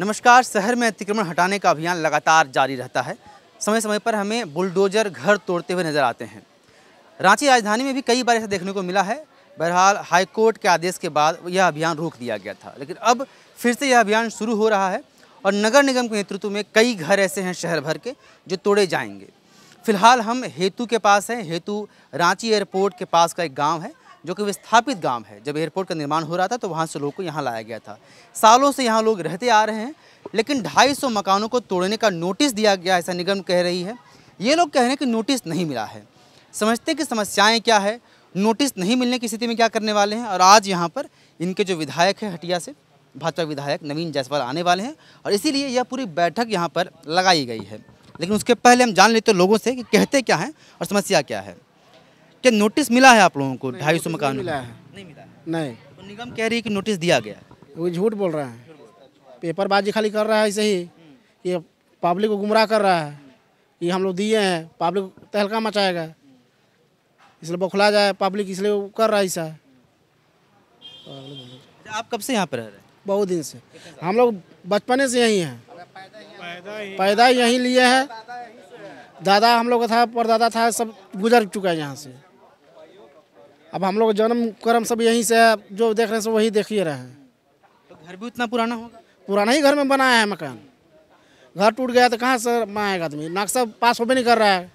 नमस्कार शहर में अतिक्रमण हटाने का अभियान लगातार जारी रहता है समय समय पर हमें बुलडोजर घर तोड़ते हुए नजर आते हैं रांची राजधानी में भी कई बार ऐसा देखने को मिला है बहरहाल हाईकोर्ट के आदेश के बाद यह अभियान रोक दिया गया था लेकिन अब फिर से यह अभियान शुरू हो रहा है और नगर निगम के नेतृत्व में कई घर ऐसे हैं शहर भर के जो तोड़े जाएंगे फिलहाल हम हेतु के पास हैं हेतु रांची एयरपोर्ट के पास का एक गांव है जो कि विस्थापित गांव है जब एयरपोर्ट का निर्माण हो रहा था तो वहाँ से लोगों को यहाँ लाया गया था सालों से यहाँ लोग रहते आ रहे हैं लेकिन 250 मकानों को तोड़ने का नोटिस दिया गया ऐसा निगम कह रही है ये लोग कह रहे हैं कि नोटिस नहीं मिला है समझते कि समस्याएँ क्या है नोटिस नहीं मिलने की स्थिति में क्या करने वाले हैं और आज यहाँ पर इनके जो विधायक हैं हटिया से भाजपा विधायक नवीन जायसवाल आने वाले हैं और इसीलिए यह पूरी बैठक यहाँ पर लगाई गई है लेकिन उसके पहले हम जान लेते लोगों से कि कहते क्या हैं और समस्या क्या है क्या नोटिस मिला है आप लोगों को ढाई सौ मकान मिला है नहीं मिला नहीं तो निगम कह रही है कि नोटिस दिया गया वो झूठ बोल रहा है पेपरबाजी खाली कर रहा है ऐसे ही ये पब्लिक को गुमराह कर रहा है ये हम लोग दिए हैं पब्लिक तहलका मचाएगा इसलिए बौखला जाए पब्लिक इसलिए कर रहा है ऐसा अच्छा, आप कब से यहाँ पर रह रहे हैं बहुत दिन से हम लोग बचपने से यहीं हैं पैदा यहीं लिए हैं दादा हम लोग का था परदादा था सब गुजर चुका है यहाँ से अब हम लोग जन्म कर्म सब यहीं से जो देख रहे हैं सब वही देखिए रहे हैं तो घर भी उतना पुराना होगा पुराना ही घर में बनाया है मकान घर टूट गया तो कहाँ से बनाएगा आदमी नक्शा पास हो भी नहीं कर रहा है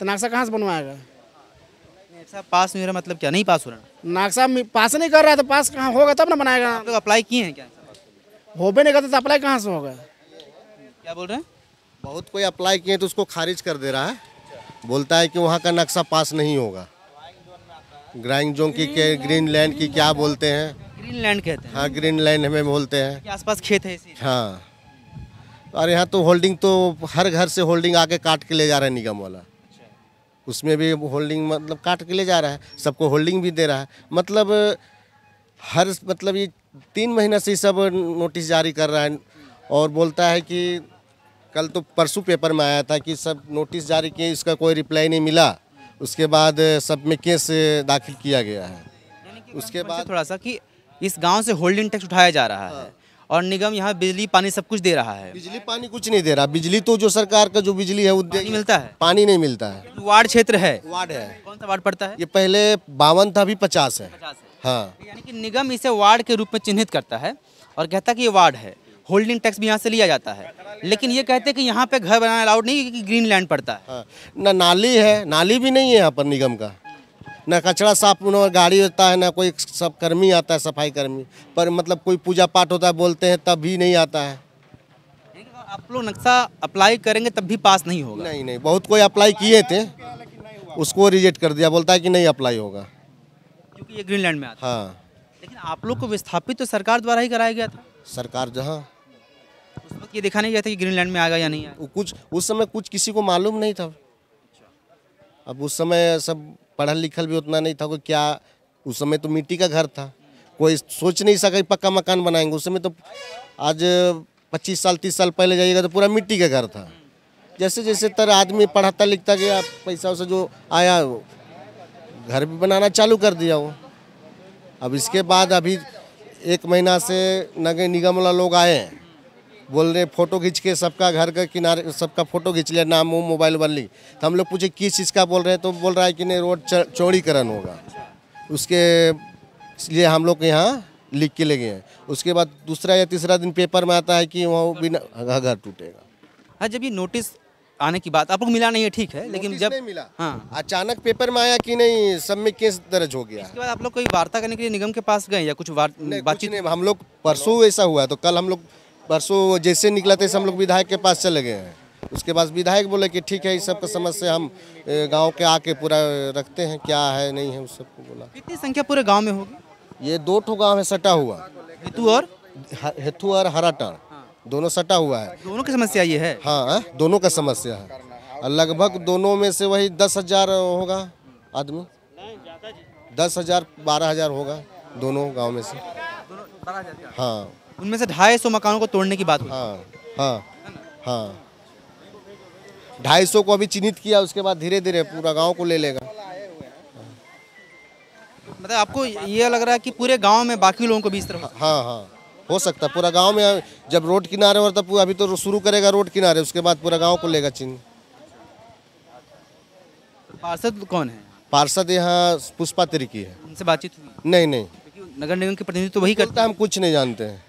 तो नक्शा कहाँ से बनवाएगा नक्शा पास मेरा मतलब क्या नहीं पास हो रहा नक्शा पास नहीं कर रहा है तो पास कहाँ होगा तब ना बनाएगा तो अप्लाई किए हैं क्या भी नहीं करते तो अप्लाई कहाँ से होगा क्या बोल रहे हैं बहुत कोई अप्लाई किए तो उसको खारिज कर दे रहा है बोलता है कि वहाँ का नक्शा पास नहीं होगा ग्राइंग जोंकी की ग्रीन लैंड की क्या बोलते हैं ग्रीन लैंड कहते हैं हाँ ग्रीन लैंड हमें बोलते हैं आस पास खेत है इसी हाँ और यहाँ तो होल्डिंग तो हर घर से होल्डिंग आके काट के ले जा रहा है निगम वाला उसमें भी होल्डिंग मतलब काट के ले जा रहा है सबको होल्डिंग भी दे रहा है मतलब हर मतलब ये तीन महीना से सब नोटिस जारी कर रहा है और बोलता है कि कल तो परसों पेपर में आया था कि सब नोटिस जारी किए इसका कोई रिप्लाई नहीं मिला उसके बाद सब में केस दाखिल किया गया है उसके बाद थोड़ा सा कि इस गांव से होल्डिंग टैक्स उठाया जा रहा है हाँ। और निगम यहाँ बिजली पानी सब कुछ दे रहा है बिजली पानी कुछ नहीं दे रहा बिजली तो जो सरकार का जो बिजली है वो मिलता है पानी नहीं मिलता है वार्ड क्षेत्र है वार्ड है कौन सा वार्ड पड़ता है ये पहले बावन था अभी पचास है, हाँ यानी कि निगम इसे वार्ड के रूप में चिन्हित करता है और कहता है कि ये वार्ड है होल्डिंग टैक्स भी यहाँ से लिया जाता है लेकिन ये कहते हैं कि यहाँ पे घर बनाना अलाउड नहीं क्योंकि ग्रीन लैंड पड़ता है हाँ, ना नाली है नाली भी नहीं है यहाँ पर निगम का ना कचरा साफ गाड़ी होता है ना कोई सब कर्मी आता है सफाई कर्मी पर मतलब कोई पूजा पाठ होता है बोलते हैं तब भी नहीं आता है आप लोग नक्शा अप्लाई करेंगे तब भी पास नहीं होगा नहीं नहीं बहुत कोई अप्लाई किए थे उसको रिजेक्ट कर दिया बोलता है कि नहीं अप्लाई होगा क्योंकि ये लैंड में आता हाँ लेकिन आप लोग को विस्थापित तो सरकार द्वारा ही कराया गया था सरकार जहाँ ये देखा नहीं गया था कि ग्रीनलैंड में आएगा या नहीं आएगा कुछ उस समय कुछ किसी को मालूम नहीं था अब उस समय सब पढ़ल लिखल भी उतना नहीं था कि क्या उस समय तो मिट्टी का घर था कोई सोच नहीं सका पक्का मकान बनाएंगे उस समय तो आज पच्चीस साल तीस साल पहले जाइएगा तो पूरा मिट्टी का घर था जैसे जैसे तर आदमी पढ़ाता लिखता गया पैसा वैसा जो आया घर भी बनाना चालू कर दिया वो अब इसके बाद अभी एक महीना से नगर निगम वाला लोग आए हैं बोल रहे फोटो खींच के सबका घर के किनारे सबका फोटो खींच लिया नाम वो मोबाइल ली तो हम लोग पूछे किस चीज़ का बोल रहे हैं तो बोल रहा है कि नहीं रोड चौड़ीकरण होगा उसके लिए हम लोग यहाँ लिख के ले गए हैं उसके बाद दूसरा या तीसरा दिन पेपर में आता है कि वहाँ बिना हाँ, घर टूटेगा हाँ जब ये नोटिस आने की बात आप लोग मिला नहीं है ठीक है लेकिन जब नहीं मिला हाँ अचानक पेपर में आया कि नहीं सब में केस दर्ज हो गया इसके बाद आप लोग कोई वार्ता करने के लिए निगम के पास गए या कुछ बातचीत हम लोग परसों ऐसा हुआ तो कल हम लोग परसों जैसे निकला थे हम लोग विधायक के पास चले गए हैं उसके बाद विधायक बोले कि ठीक है इस सब का समस्या हम गांव के आके पूरा रखते हैं क्या है नहीं है उस सबको बोला कितनी संख्या पूरे गांव में होगी ये दो ठो गांव है सटा हुआ हेतु और हेतु और हराटाण दोनों सटा हुआ है दोनों की समस्या ये है हाँ, हाँ दोनों का समस्या है लगभग दोनों में से वही दस हजार होगा आदमी दस हजार बारह हजार होगा दोनों गाँव में से हाँ उनमें से ढाई सौ मकानों को तोड़ने की बात हाँ हाँ हाँ ढाई सौ को अभी चिन्हित किया उसके बाद धीरे धीरे पूरा गांव को ले लेगा मतलब आपको ये लग रहा है कि पूरे गांव में बाकी लोगों को भी इस तरह हाँ हाँ, हाँ। हो सकता है पूरा गांव में जब रोड किनारे और तब अभी तो शुरू करेगा रोड किनारे उसके बाद पूरा गांव को लेगा चिन्ह पार्षद कौन है पार्षद यहाँ पुष्पा तिरकी है उनसे बातचीत हुई नहीं नहीं नगर निगम के प्रतिनिधि तो वही करता है हम कुछ नहीं जानते हैं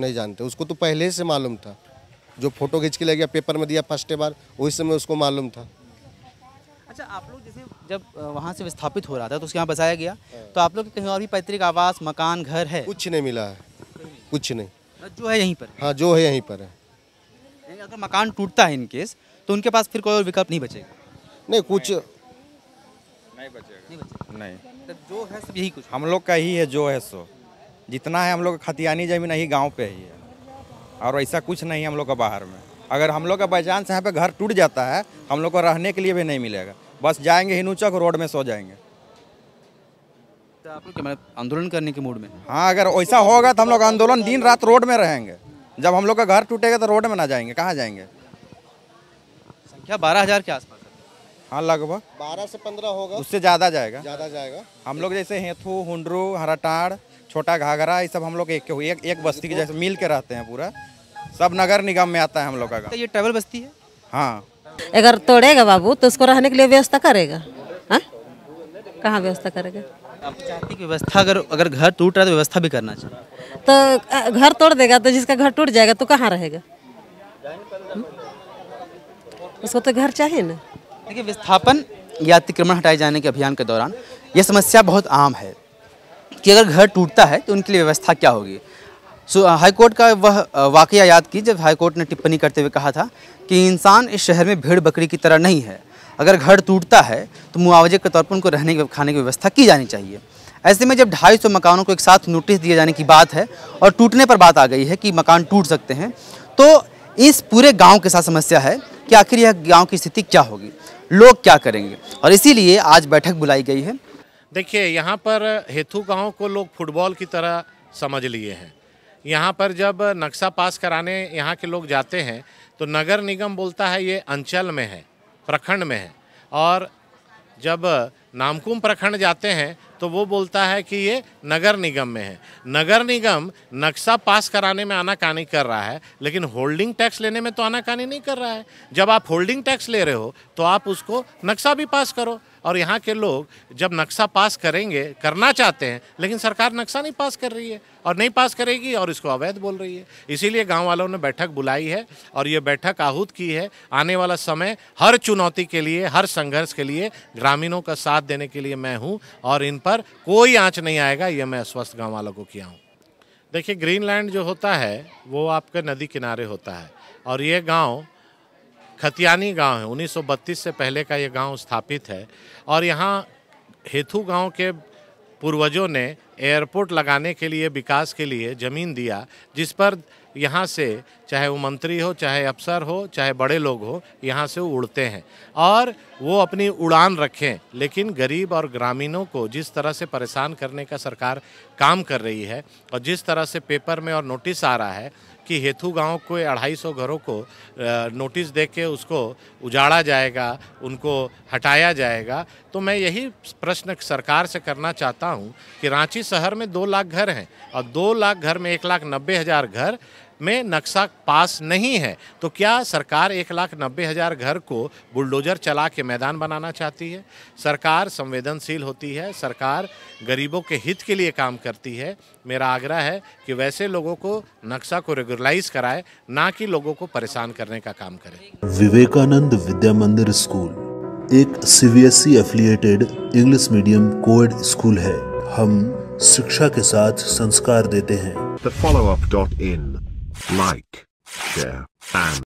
नहीं जानते उसको तो पहले से मालूम था जो फोटो खींच के ले गया पेपर में दिया फर्स्ट बार वही समय उसको मालूम था अच्छा आप लोग जैसे जब वहाँ से विस्थापित हो रहा था तो उसके यहाँ बसाया गया तो आप लोग कहीं और भी पैतृक आवास मकान घर है कुछ नहीं मिला है कुछ नहीं मतलब जो है यहीं पर हाँ जो है यहीं पर है अगर मकान टूटता है इनकेस तो उनके पास फिर कोई और विकल्प नहीं बचेगा नहीं कुछ नहीं बचेगा नहीं, बचेगा। नहीं। तो जो है सब यही कुछ हम लोग का ही है जो है सो जितना है हम लोग खतियानी ज़मीन यही गाँव पर ही है और ऐसा कुछ नहीं है हम लोग का बाहर में अगर हम लोग का बाईचान से यहाँ पर घर टूट जाता है हम लोग को रहने के लिए भी नहीं मिलेगा बस जाएंगे हिनूचक रोड में सो जाएंगे तो आप लोग मतलब आंदोलन करने के मूड में हाँ अगर ऐसा होगा तो हम लोग आंदोलन दिन रात रोड में रहेंगे जब हम लोग का घर टूटेगा तो रोड में ना जाएंगे कहाँ जाएंगे संख्या बारह हज़ार के आसपास हाँ लगभग बारह से पंद्रह होगा उससे ज़्यादा जाएगा ज़्यादा जाएगा हम लोग जैसे हेथू हुंडरू हराटाड़ छोटा घाघरा ये सब हम लोग एक एक, एक बस्ती के जैसे मिल के रहते हैं पूरा सब नगर निगम में आता है हम लोग का ये ट्रेवल बस्ती है हाँ अगर तोड़ेगा बाबू तो उसको रहने के लिए व्यवस्था करेगा हाँ? कहाँ व्यवस्था करेगा आप व्यवस्था अगर अगर घर टूट रहा है तो व्यवस्था भी करना चाहिए तो घर तोड़ देगा तो जिसका घर टूट जाएगा तो कहाँ रहेगा हम्म? उसको तो घर चाहिए ना देखिए विस्थापन या अतिक्रमण हटाए जाने के अभियान के दौरान यह समस्या बहुत आम है कि अगर घर टूटता है तो उनके लिए व्यवस्था क्या होगी सो हाईकोर्ट का वह वाक़ याद की जब हाईकोर्ट ने टिप्पणी करते हुए कहा था कि इंसान इस शहर में भीड़ बकरी की तरह नहीं है अगर घर टूटता है तो मुआवजे के तौर पर उनको रहने खाने की व्यवस्था की जानी चाहिए ऐसे में जब ढाई सौ मकानों को एक साथ नोटिस दिए जाने की बात है और टूटने पर बात आ गई है कि मकान टूट सकते हैं तो इस पूरे गांव के साथ समस्या है कि आखिर यह गाँव की स्थिति क्या होगी लोग क्या करेंगे और इसीलिए आज बैठक बुलाई गई है देखिए यहाँ पर हेतु गांव को लोग फुटबॉल की तरह समझ लिए हैं यहाँ पर जब नक्शा पास कराने यहाँ के लोग जाते हैं तो नगर निगम बोलता है ये अंचल में है प्रखंड में है और जब नामकुम प्रखंड जाते हैं तो वो बोलता है कि ये नगर निगम में है नगर निगम नक्शा पास कराने में आनाकानी कर रहा है लेकिन होल्डिंग टैक्स लेने में तो आनाकानी नहीं कर रहा है जब आप होल्डिंग टैक्स ले रहे हो तो आप उसको नक्शा भी पास करो और यहाँ के लोग जब नक्शा पास करेंगे करना चाहते हैं लेकिन सरकार नक्शा नहीं पास कर रही है और नहीं पास करेगी और इसको अवैध बोल रही है इसीलिए गाँव वालों ने बैठक बुलाई है और ये बैठक आहूत की है आने वाला समय हर चुनौती के लिए हर संघर्ष के लिए ग्रामीणों का साथ देने के लिए मैं हूँ और इन पर कोई आँच नहीं आएगा ये मैं स्वस्थ गाँव वालों को किया हूँ देखिए लैंड जो होता है वो आपके नदी किनारे होता है और ये गाँव खतियानी गांव है 1932 से पहले का ये गांव स्थापित है और यहाँ हेथु गांव के पूर्वजों ने एयरपोर्ट लगाने के लिए विकास के लिए ज़मीन दिया जिस पर यहाँ से चाहे वो मंत्री हो चाहे अफसर हो चाहे बड़े लोग हो यहाँ से उड़ते हैं और वो अपनी उड़ान रखें लेकिन गरीब और ग्रामीणों को जिस तरह से परेशान करने का सरकार काम कर रही है और जिस तरह से पेपर में और नोटिस आ रहा है कि हेतु गांव के अढ़ाई सौ घरों को नोटिस दे के उसको उजाड़ा जाएगा उनको हटाया जाएगा तो मैं यही प्रश्न सरकार से करना चाहता हूँ कि रांची शहर में दो लाख घर हैं और दो लाख घर में एक लाख नब्बे हज़ार घर में नक्शा पास नहीं है तो क्या सरकार एक लाख नब्बे हज़ार घर को बुलडोजर चला के मैदान बनाना चाहती है सरकार संवेदनशील होती है सरकार गरीबों के हित के लिए काम करती है मेरा आग्रह है कि वैसे लोगों को नक्शा को रेगुलराइज कराए ना कि लोगों को परेशान करने का काम करे विवेकानंद विद्या मंदिर स्कूल एक C CBSE affiliated English medium coed school है हम शिक्षा के साथ संस्कार देते हैं like, share, and